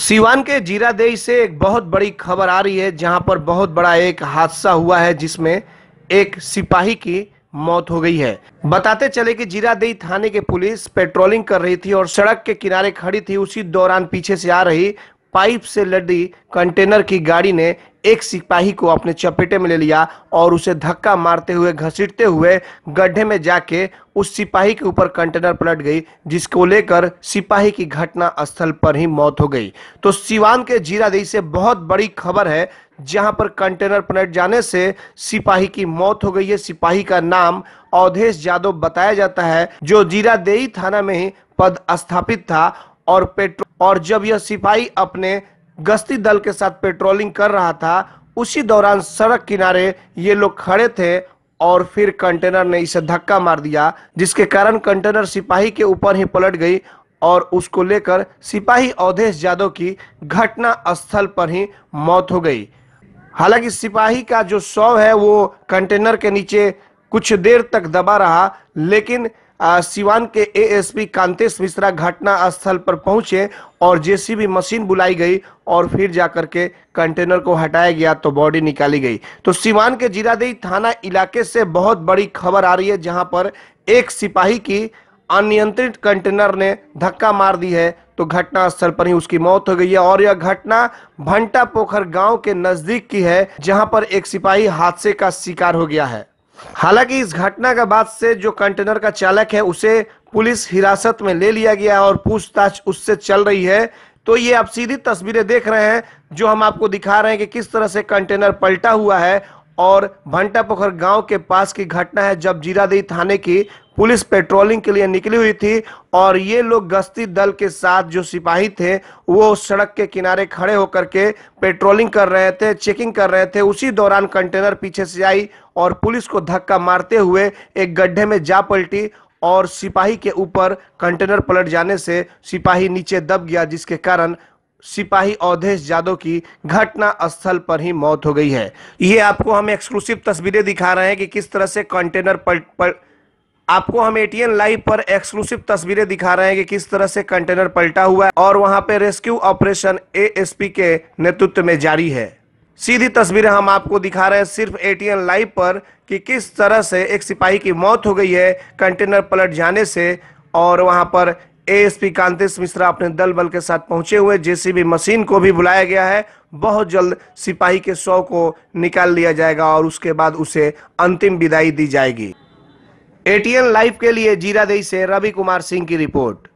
सीवान के जीरादेई से एक बहुत बड़ी खबर आ रही है जहां पर बहुत बड़ा एक हादसा हुआ है जिसमें एक सिपाही की मौत हो गई है बताते चले कि जीरादेई थाने के पुलिस पेट्रोलिंग कर रही थी और सड़क के किनारे खड़ी थी उसी दौरान पीछे से आ रही पाइप से लडी कंटेनर की गाड़ी ने एक सिपाही को अपने चपेटे में ले लिया और उसे धक्का मारते हुए घसीटते हुए गड्ढे में जाके उस सिपाही के ऊपर कंटेनर पलट गई जिसको लेकर सिपाही की घटना स्थल पर ही मौत हो गई तो सिवान के जीरादेही से बहुत बड़ी खबर है जहां पर कंटेनर पलट जाने से सिपाही की मौत हो गई है सिपाही का नाम अवधेश यादव बताया जाता है जो जीरादेही थाना में ही पद स्थापित था और पेट्रोल और जब यह सिपाही अपने गश्ती दल के साथ पेट्रोलिंग कर रहा था उसी दौरान सड़क किनारे ये लोग खड़े थे और फिर कंटेनर ने इसे धक्का मार दिया जिसके कारण कंटेनर सिपाही के ऊपर ही पलट गई और उसको लेकर सिपाही अवधेश यादव की घटना स्थल पर ही मौत हो गई हालांकि सिपाही का जो शव है वो कंटेनर के नीचे कुछ देर तक दबा रहा लेकिन सिवान के एएसपी कांतेश मिश्रा घटना स्थल पर पहुंचे और जेसीबी मशीन बुलाई गई और फिर जाकर के कंटेनर को हटाया गया तो बॉडी निकाली गई तो सिवान के जीरादेई थाना इलाके से बहुत बड़ी खबर आ रही है जहां पर एक सिपाही की अनियंत्रित कंटेनर ने धक्का मार दी है तो घटना स्थल पर ही उसकी मौत हो गई है और यह घटना भंटा पोखर गांव के नजदीक की है जहां पर एक सिपाही हादसे का शिकार हो गया है हालांकि इस घटना के बाद से जो कंटेनर का चालक है उसे पुलिस हिरासत में ले लिया गया और पूछताछ उससे चल रही है तो ये आप सीधी तस्वीरें देख रहे हैं जो हम आपको दिखा रहे हैं कि किस तरह से कंटेनर पलटा हुआ है और भंटा पोखर गांव के पास की घटना है जब जीरादेई थाने की पुलिस पेट्रोलिंग के लिए निकली हुई थी और ये लोग गश्ती दल के साथ जो सिपाही थे वो सड़क के किनारे खड़े होकर के पेट्रोलिंग कर रहे थे चेकिंग कर रहे थे उसी दौरान कंटेनर पीछे से आई और पुलिस को धक्का मारते हुए एक गड्ढे में जा पलटी और सिपाही के ऊपर कंटेनर पलट जाने से सिपाही नीचे दब गया जिसके कारण सिपाही अवधेश यादव की घटना स्थल पर ही मौत हो गई है ये आपको हम एक्सक्लूसिव तस्वीरें दिखा रहे हैं कि किस तरह से कंटेनर पर, पर आपको हम एटीएन लाइव पर एक्सक्लूसिव तस्वीरें दिखा रहे हैं कि किस तरह से कंटेनर पलटा हुआ है और वहां पे रेस्क्यू ऑपरेशन एएसपी के नेतृत्व में जारी है सीधी तस्वीरें हम आपको दिखा रहे हैं सिर्फ एटीएन लाइव पर कि किस तरह से एक सिपाही की मौत हो गई है कंटेनर पलट जाने से और वहां पर एएसपी कांतेश मिश्रा अपने दल बल के साथ पहुंचे हुए जेसीबी मशीन को भी बुलाया गया है बहुत जल्द सिपाही के शव को निकाल लिया जाएगा और उसके बाद उसे अंतिम विदाई दी जाएगी एटीएन लाइव के लिए जीरादेई से रवि कुमार सिंह की रिपोर्ट